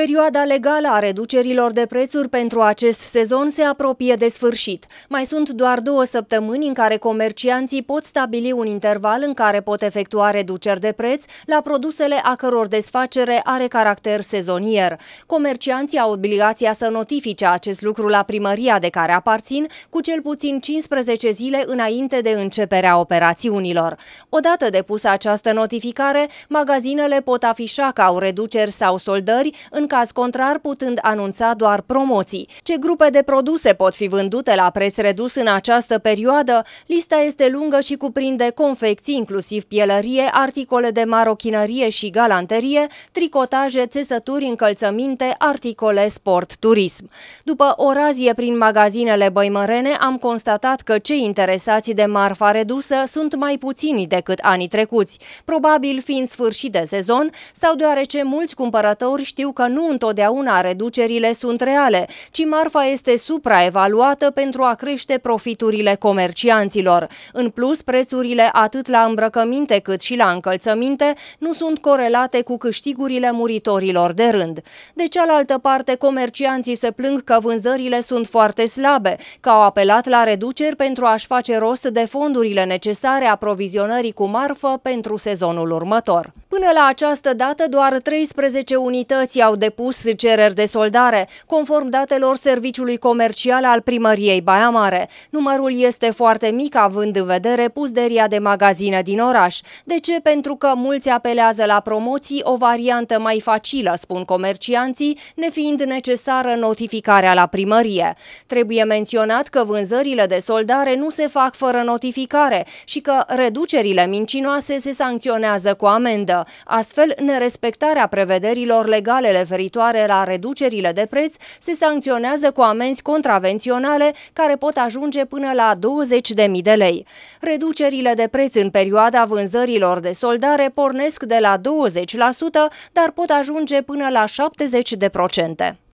Perioada legală a reducerilor de prețuri pentru acest sezon se apropie de sfârșit. Mai sunt doar două săptămâni în care comercianții pot stabili un interval în care pot efectua reduceri de preț la produsele a căror desfacere are caracter sezonier. Comercianții au obligația să notifice acest lucru la primăria de care aparțin cu cel puțin 15 zile înainte de începerea operațiunilor. Odată depusă această notificare, magazinele pot afișa că au reduceri sau soldări în caz contrar putând anunța doar promoții. Ce grupe de produse pot fi vândute la preț redus în această perioadă? Lista este lungă și cuprinde confecții, inclusiv pielărie, articole de marochinărie și galanterie, tricotaje, țesături, încălțăminte, articole sport-turism. După o razie prin magazinele băimărene, am constatat că cei interesați de marfa redusă sunt mai puțini decât anii trecuți, probabil fiind sfârșit de sezon sau deoarece mulți cumpărători știu că nu întotdeauna reducerile sunt reale, ci marfa este supraevaluată pentru a crește profiturile comercianților. În plus, prețurile atât la îmbrăcăminte cât și la încălțăminte nu sunt corelate cu câștigurile muritorilor de rând. De cealaltă parte, comercianții se plâng că vânzările sunt foarte slabe, că au apelat la reduceri pentru a-și face rost de fondurile necesare aprovizionării cu marfă pentru sezonul următor. Până la această dată, doar 13 unități au depus cereri de soldare, conform datelor Serviciului Comercial al Primăriei Baia Mare. Numărul este foarte mic, având în vedere puzderia de magazine din oraș. De ce? Pentru că mulți apelează la promoții, o variantă mai facilă, spun comercianții, nefiind necesară notificarea la primărie. Trebuie menționat că vânzările de soldare nu se fac fără notificare și că reducerile mincinoase se sancționează cu amendă. Astfel, nerespectarea prevederilor legale referitoare la reducerile de preț se sancționează cu amenzi contravenționale care pot ajunge până la 20.000 de lei. Reducerile de preț în perioada vânzărilor de soldare pornesc de la 20%, dar pot ajunge până la 70%.